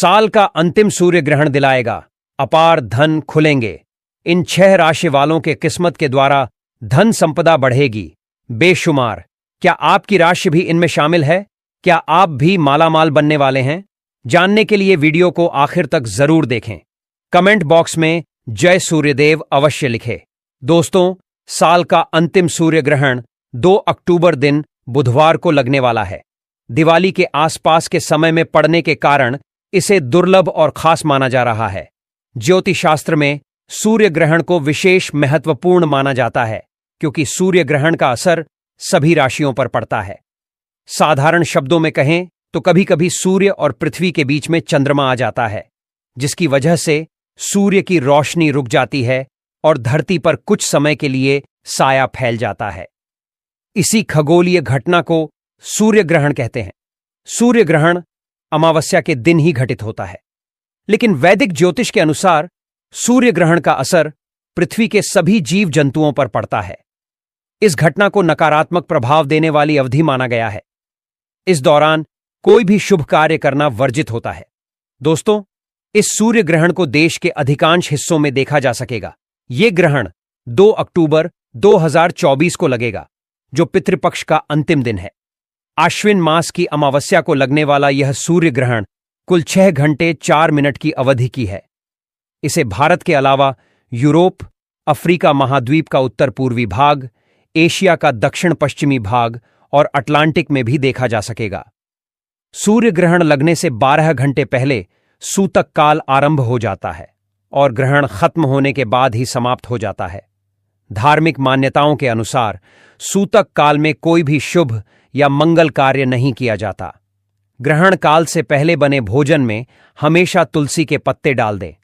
साल का अंतिम सूर्य ग्रहण दिलाएगा अपार धन खुलेंगे इन छह राशि वालों के किस्मत के द्वारा धन संपदा बढ़ेगी बेशुमार क्या आपकी राशि भी इनमें शामिल है क्या आप भी मालामाल बनने वाले हैं जानने के लिए वीडियो को आखिर तक जरूर देखें कमेंट बॉक्स में जय सूर्यदेव अवश्य लिखे दोस्तों साल का अंतिम सूर्य ग्रहण 2 अक्टूबर दिन बुधवार को लगने वाला है दिवाली के आसपास के समय में पड़ने के कारण इसे दुर्लभ और खास माना जा रहा है ज्योतिष शास्त्र में सूर्य ग्रहण को विशेष महत्वपूर्ण माना जाता है क्योंकि सूर्य ग्रहण का असर सभी राशियों पर पड़ता है साधारण शब्दों में कहें तो कभी कभी सूर्य और पृथ्वी के बीच में चंद्रमा आ जाता है जिसकी वजह से सूर्य की रोशनी रुक जाती है और धरती पर कुछ समय के लिए साया फैल जाता है इसी खगोलीय घटना को सूर्य ग्रहण कहते हैं सूर्य ग्रहण अमावस्या के दिन ही घटित होता है लेकिन वैदिक ज्योतिष के अनुसार सूर्य ग्रहण का असर पृथ्वी के सभी जीव जंतुओं पर पड़ता है इस घटना को नकारात्मक प्रभाव देने वाली अवधि माना गया है इस दौरान कोई भी शुभ कार्य करना वर्जित होता है दोस्तों इस सूर्य ग्रहण को देश के अधिकांश हिस्सों में देखा जा सकेगा ये ग्रहण 2 अक्टूबर 2024 को लगेगा जो पितृपक्ष का अंतिम दिन है आश्विन मास की अमावस्या को लगने वाला यह सूर्य ग्रहण कुल छह घंटे चार मिनट की अवधि की है इसे भारत के अलावा यूरोप अफ्रीका महाद्वीप का उत्तर पूर्वी भाग एशिया का दक्षिण पश्चिमी भाग और अटलांटिक में भी देखा जा सकेगा सूर्य ग्रहण लगने से 12 घंटे पहले सूतक काल आरंभ हो जाता है और ग्रहण खत्म होने के बाद ही समाप्त हो जाता है धार्मिक मान्यताओं के अनुसार सूतक काल में कोई भी शुभ या मंगल कार्य नहीं किया जाता ग्रहण काल से पहले बने भोजन में हमेशा तुलसी के पत्ते डाल दे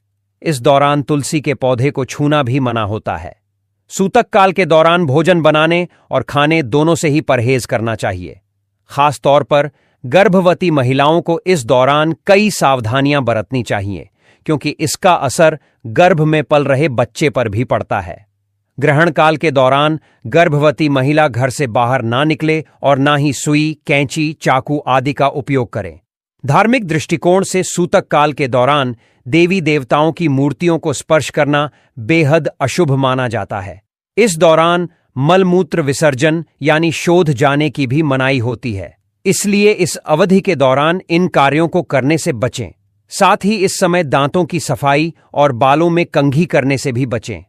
इस दौरान तुलसी के पौधे को छूना भी मना होता है सूतक काल के दौरान भोजन बनाने और खाने दोनों से ही परहेज करना चाहिए खास तौर पर गर्भवती महिलाओं को इस दौरान कई सावधानियां बरतनी चाहिए क्योंकि इसका असर गर्भ में पल रहे बच्चे पर भी पड़ता है ग्रहण काल के दौरान गर्भवती महिला घर से बाहर ना निकले और ना ही सुई कैंची चाकू आदि का उपयोग करें धार्मिक दृष्टिकोण से सूतक काल के दौरान देवी देवताओं की मूर्तियों को स्पर्श करना बेहद अशुभ माना जाता है इस दौरान मलमूत्र विसर्जन यानी शोध जाने की भी मनाई होती है इसलिए इस अवधि के दौरान इन कार्यों को करने से बचें साथ ही इस समय दांतों की सफाई और बालों में कंघी करने से भी बचें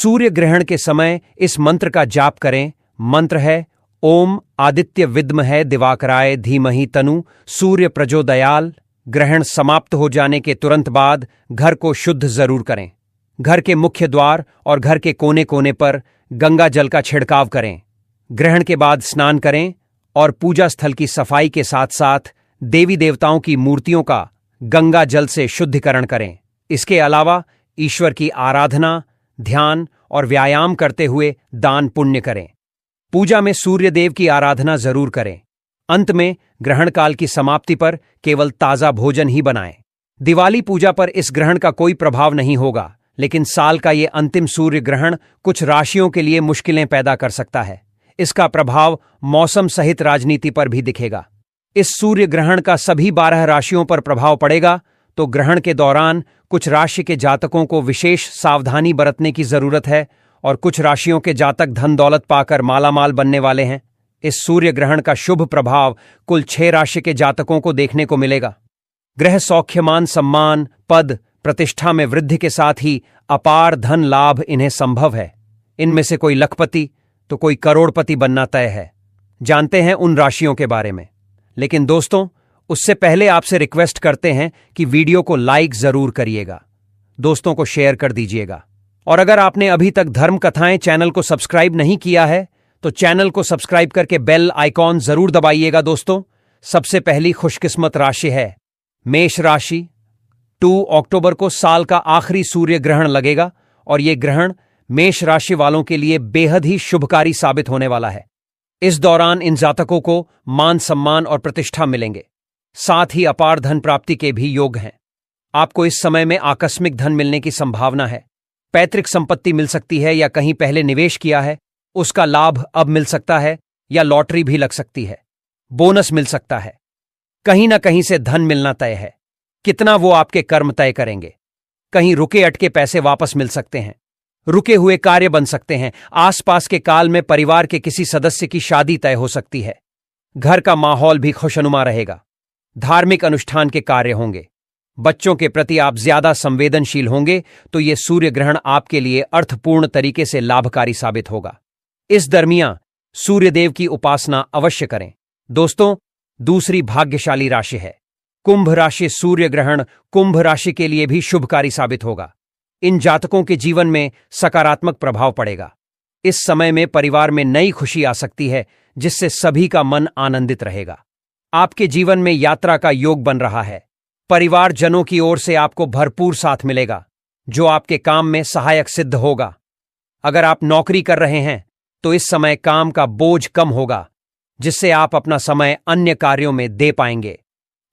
सूर्य ग्रहण के समय इस मंत्र का जाप करें मंत्र है ओम आदित्य विद्म है दिवाकराय धीमहि तनु सूर्य प्रजोदयाल ग्रहण समाप्त हो जाने के तुरंत बाद घर को शुद्ध जरूर करें घर के मुख्य द्वार और घर के कोने कोने पर गंगा जल का छिड़काव करें ग्रहण के बाद स्नान करें और पूजा स्थल की सफाई के साथ साथ देवी देवताओं की मूर्तियों का गंगा जल से शुद्धिकरण करें इसके अलावा ईश्वर की आराधना ध्यान और व्यायाम करते हुए दान पुण्य करें पूजा में सूर्यदेव की आराधना जरूर करें अंत में ग्रहण काल की समाप्ति पर केवल ताज़ा भोजन ही बनाएं दिवाली पूजा पर इस ग्रहण का कोई प्रभाव नहीं होगा लेकिन साल का ये अंतिम सूर्य ग्रहण कुछ राशियों के लिए मुश्किलें पैदा कर सकता है इसका प्रभाव मौसम सहित राजनीति पर भी दिखेगा इस सूर्य ग्रहण का सभी बारह राशियों पर प्रभाव पड़ेगा तो ग्रहण के दौरान कुछ राशि के जातकों को विशेष सावधानी बरतने की जरूरत है और कुछ राशियों के जातक धन दौलत पाकर मालामाल बनने वाले हैं इस सूर्य ग्रहण का शुभ प्रभाव कुल छह राशि के जातकों को देखने को मिलेगा ग्रह सौख्यमान सम्मान पद प्रतिष्ठा में वृद्धि के साथ ही अपार धन लाभ इन्हें संभव है इनमें से कोई लखपति तो कोई करोड़पति बनना तय है जानते हैं उन राशियों के बारे में लेकिन दोस्तों उससे पहले आपसे रिक्वेस्ट करते हैं कि वीडियो को लाइक जरूर करिएगा दोस्तों को शेयर कर दीजिएगा और अगर आपने अभी तक धर्म कथाएं चैनल को सब्सक्राइब नहीं किया है तो चैनल को सब्सक्राइब करके बेल आइकॉन जरूर दबाइएगा दोस्तों सबसे पहली खुशकिस्मत राशि है मेष राशि टू अक्टूबर को साल का आखिरी सूर्य ग्रहण लगेगा और यह ग्रहण मेष राशि वालों के लिए बेहद ही शुभकारी साबित होने वाला है इस दौरान इन जातकों को मान सम्मान और प्रतिष्ठा मिलेंगे साथ ही अपार धन प्राप्ति के भी योग हैं आपको इस समय में आकस्मिक धन मिलने की संभावना है पैतृक संपत्ति मिल सकती है या कहीं पहले निवेश किया है उसका लाभ अब मिल सकता है या लॉटरी भी लग सकती है बोनस मिल सकता है कहीं ना कहीं से धन मिलना तय है कितना वो आपके कर्म तय करेंगे कहीं रुके अटके पैसे वापस मिल सकते हैं रुके हुए कार्य बन सकते हैं आसपास के काल में परिवार के किसी सदस्य की शादी तय हो सकती है घर का माहौल भी खुशनुमा रहेगा धार्मिक अनुष्ठान के कार्य होंगे बच्चों के प्रति आप ज्यादा संवेदनशील होंगे तो ये सूर्य ग्रहण आपके लिए अर्थपूर्ण तरीके से लाभकारी साबित होगा इस दरमियान सूर्यदेव की उपासना अवश्य करें दोस्तों दूसरी भाग्यशाली राशि है कुंभ राशि सूर्य ग्रहण कुंभ राशि के लिए भी शुभकारी साबित होगा इन जातकों के जीवन में सकारात्मक प्रभाव पड़ेगा इस समय में परिवार में नई खुशी आ सकती है जिससे सभी का मन आनंदित रहेगा आपके जीवन में यात्रा का योग बन रहा है परिवारजनों की ओर से आपको भरपूर साथ मिलेगा जो आपके काम में सहायक सिद्ध होगा अगर आप नौकरी कर रहे हैं तो इस समय काम का बोझ कम होगा जिससे आप अपना समय अन्य कार्यों में दे पाएंगे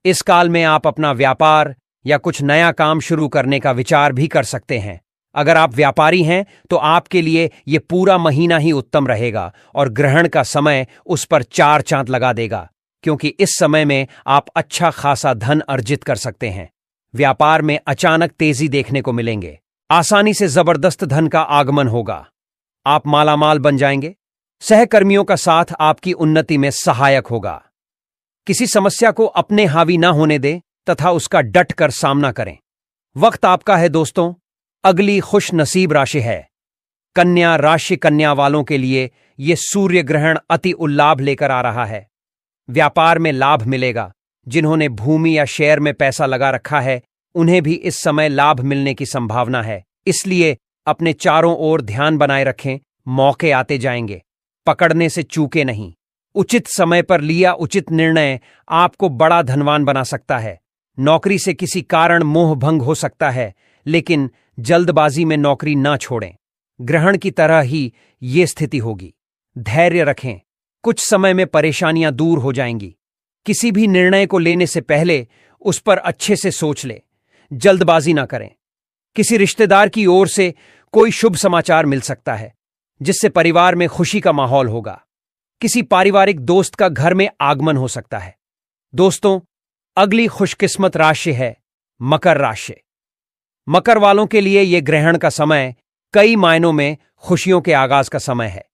इस काल में आप अपना व्यापार या कुछ नया काम शुरू करने का विचार भी कर सकते हैं अगर आप व्यापारी हैं तो आपके लिए ये पूरा महीना ही उत्तम रहेगा और ग्रहण का समय उस पर चार चांद लगा देगा क्योंकि इस समय में आप अच्छा खासा धन अर्जित कर सकते हैं व्यापार में अचानक तेजी देखने को मिलेंगे आसानी से जबरदस्त धन का आगमन होगा आप मालामाल बन जाएंगे सहकर्मियों का साथ आपकी उन्नति में सहायक होगा किसी समस्या को अपने हावी ना होने दें तथा उसका डट कर सामना करें वक्त आपका है दोस्तों अगली खुश नसीब राशि है कन्या राशि कन्या वालों के लिए ये सूर्य ग्रहण अति उल्लाभ लेकर आ रहा है व्यापार में लाभ मिलेगा जिन्होंने भूमि या शेयर में पैसा लगा रखा है उन्हें भी इस समय लाभ मिलने की संभावना है इसलिए अपने चारों ओर ध्यान बनाए रखें मौके आते जाएंगे पकड़ने से चूके नहीं उचित समय पर लिया उचित निर्णय आपको बड़ा धनवान बना सकता है नौकरी से किसी कारण मोह भंग हो सकता है लेकिन जल्दबाजी में नौकरी ना छोड़ें ग्रहण की तरह ही ये स्थिति होगी धैर्य रखें कुछ समय में परेशानियां दूर हो जाएंगी किसी भी निर्णय को लेने से पहले उस पर अच्छे से सोच ले जल्दबाजी ना करें किसी रिश्तेदार की ओर से कोई शुभ समाचार मिल सकता है जिससे परिवार में खुशी का माहौल होगा किसी पारिवारिक दोस्त का घर में आगमन हो सकता है दोस्तों अगली खुशकिस्मत राशि है मकर राशि मकर वालों के लिए यह ग्रहण का समय कई मायनों में खुशियों के आगाज का समय है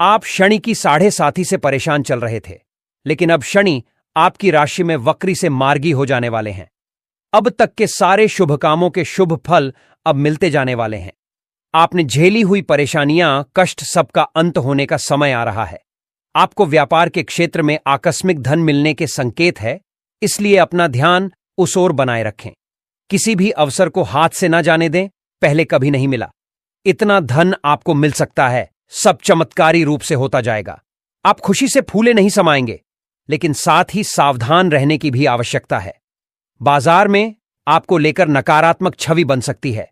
आप शनि की साढ़े साथी से परेशान चल रहे थे लेकिन अब शनि आपकी राशि में वक्री से मार्गी हो जाने वाले हैं अब तक के सारे शुभ कामों के शुभ फल अब मिलते जाने वाले हैं आपने झेली हुई परेशानियां कष्ट सबका अंत होने का समय आ रहा है आपको व्यापार के क्षेत्र में आकस्मिक धन मिलने के संकेत है इसलिए अपना ध्यान उस ओर बनाए रखें किसी भी अवसर को हाथ से ना जाने दें पहले कभी नहीं मिला इतना धन आपको मिल सकता है सब चमत्कारी रूप से होता जाएगा आप खुशी से फूले नहीं समाएंगे लेकिन साथ ही सावधान रहने की भी आवश्यकता है बाजार में आपको लेकर नकारात्मक छवि बन सकती है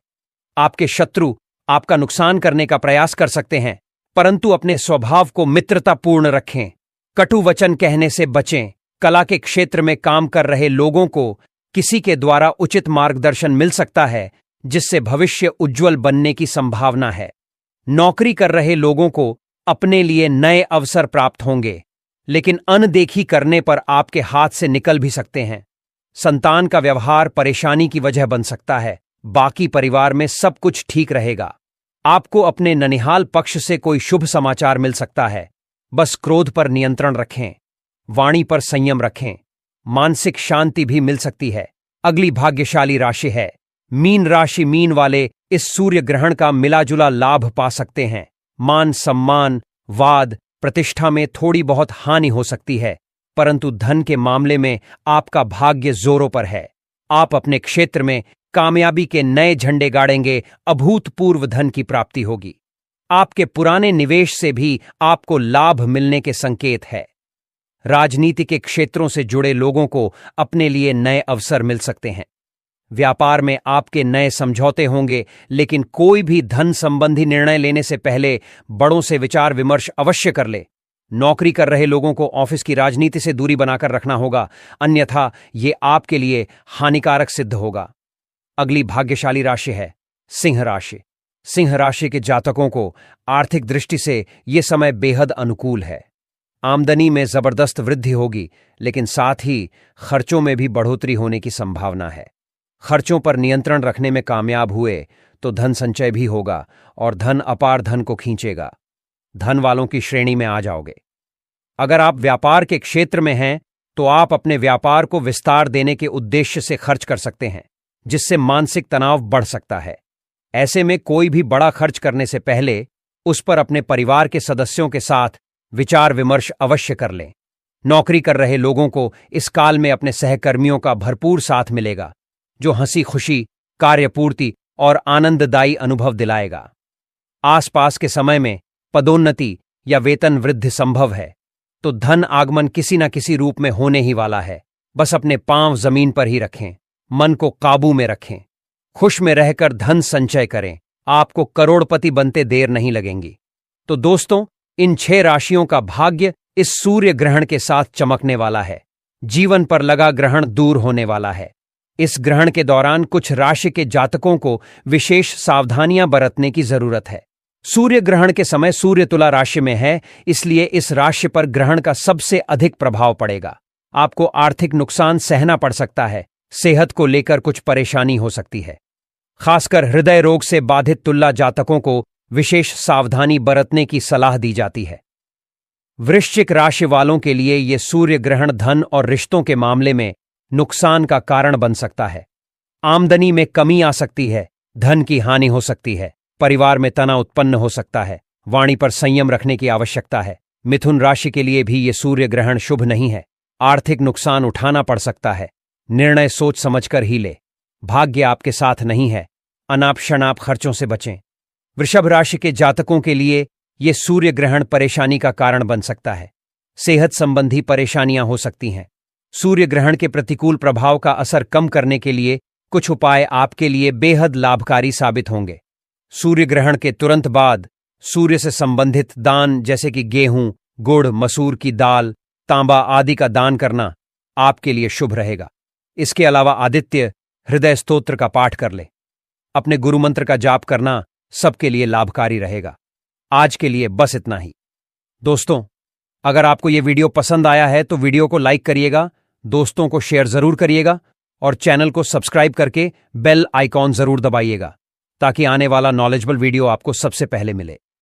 आपके शत्रु आपका नुकसान करने का प्रयास कर सकते हैं परंतु अपने स्वभाव को मित्रतापूर्ण रखें कटु वचन कहने से बचें कला के क्षेत्र में काम कर रहे लोगों को किसी के द्वारा उचित मार्गदर्शन मिल सकता है जिससे भविष्य उज्जवल बनने की संभावना है नौकरी कर रहे लोगों को अपने लिए नए अवसर प्राप्त होंगे लेकिन अनदेखी करने पर आपके हाथ से निकल भी सकते हैं संतान का व्यवहार परेशानी की वजह बन सकता है बाकी परिवार में सब कुछ ठीक रहेगा आपको अपने ननिहाल पक्ष से कोई शुभ समाचार मिल सकता है बस क्रोध पर नियंत्रण रखें वाणी पर संयम रखें मानसिक शांति भी मिल सकती है अगली भाग्यशाली राशि है मीन राशि मीन वाले इस सूर्य ग्रहण का मिलाजुला लाभ पा सकते हैं मान सम्मान वाद प्रतिष्ठा में थोड़ी बहुत हानि हो सकती है परंतु धन के मामले में आपका भाग्य जोरों पर है आप अपने क्षेत्र में कामयाबी के नए झंडे गाड़ेंगे अभूतपूर्व धन की प्राप्ति होगी आपके पुराने निवेश से भी आपको लाभ मिलने के संकेत है राजनीति के क्षेत्रों से जुड़े लोगों को अपने लिए नए अवसर मिल सकते हैं व्यापार में आपके नए समझौते होंगे लेकिन कोई भी धन संबंधी निर्णय लेने से पहले बड़ों से विचार विमर्श अवश्य कर ले नौकरी कर रहे लोगों को ऑफिस की राजनीति से दूरी बनाकर रखना होगा अन्यथा ये आपके लिए हानिकारक सिद्ध होगा अगली भाग्यशाली राशि है सिंह राशि सिंह राशि के जातकों को आर्थिक दृष्टि से ये समय बेहद अनुकूल है आमदनी में जबरदस्त वृद्धि होगी लेकिन साथ ही खर्चों में भी बढ़ोतरी होने की संभावना है खर्चों पर नियंत्रण रखने में कामयाब हुए तो धन संचय भी होगा और धन अपार धन को खींचेगा धन वालों की श्रेणी में आ जाओगे अगर आप व्यापार के क्षेत्र में हैं तो आप अपने व्यापार को विस्तार देने के उद्देश्य से खर्च कर सकते हैं जिससे मानसिक तनाव बढ़ सकता है ऐसे में कोई भी बड़ा खर्च करने से पहले उस पर अपने परिवार के सदस्यों के साथ विचार विमर्श अवश्य कर लें नौकरी कर रहे लोगों को इस काल में अपने सहकर्मियों का भरपूर साथ मिलेगा जो हंसी खुशी कार्यपूर्ति और आनंददायी अनुभव दिलाएगा आसपास के समय में पदोन्नति या वेतन वृद्धि संभव है तो धन आगमन किसी न किसी रूप में होने ही वाला है बस अपने पांव जमीन पर ही रखें मन को काबू में रखें खुश में रहकर धन संचय करें आपको करोड़पति बनते देर नहीं लगेंगी तो दोस्तों इन छह राशियों का भाग्य इस सूर्य ग्रहण के साथ चमकने वाला है जीवन पर लगा ग्रहण दूर होने वाला है इस ग्रहण के दौरान कुछ राशि के जातकों को विशेष सावधानियां बरतने की जरूरत है सूर्य ग्रहण के समय सूर्य तुला राशि में है इसलिए इस राशि पर ग्रहण का सबसे अधिक प्रभाव पड़ेगा आपको आर्थिक नुकसान सहना पड़ सकता है सेहत को लेकर कुछ परेशानी हो सकती है खासकर हृदय रोग से बाधित तुल्ला जातकों को विशेष सावधानी बरतने की सलाह दी जाती है वृश्चिक राशि वालों के लिए ये सूर्य ग्रहण धन और रिश्तों के मामले में नुकसान का कारण बन सकता है आमदनी में कमी आ सकती है धन की हानि हो सकती है परिवार में तना उत्पन्न हो सकता है वाणी पर संयम रखने की आवश्यकता है मिथुन राशि के लिए भी ये सूर्य ग्रहण शुभ नहीं है आर्थिक नुकसान उठाना पड़ सकता है निर्णय सोच समझकर ही ले भाग्य आपके साथ नहीं है अनाप शनाप खर्चों से बचें वृषभ राशि के जातकों के लिए ये सूर्य ग्रहण परेशानी का कारण बन सकता है सेहत संबंधी परेशानियां हो सकती हैं सूर्य ग्रहण के प्रतिकूल प्रभाव का असर कम करने के लिए कुछ उपाय आपके लिए बेहद लाभकारी साबित होंगे सूर्य ग्रहण के तुरंत बाद सूर्य से संबंधित दान जैसे कि गेहूं गुड़ मसूर की दाल तांबा आदि का दान करना आपके लिए शुभ रहेगा इसके अलावा आदित्य हृदय स्तोत्र का पाठ कर ले अपने गुरु मंत्र का जाप करना सबके लिए लाभकारी रहेगा आज के लिए बस इतना ही दोस्तों अगर आपको यह वीडियो पसंद आया है तो वीडियो को लाइक करिएगा दोस्तों को शेयर जरूर करिएगा और चैनल को सब्सक्राइब करके बेल आइकॉन जरूर दबाइएगा ताकि आने वाला नॉलेजबल वीडियो आपको सबसे पहले मिले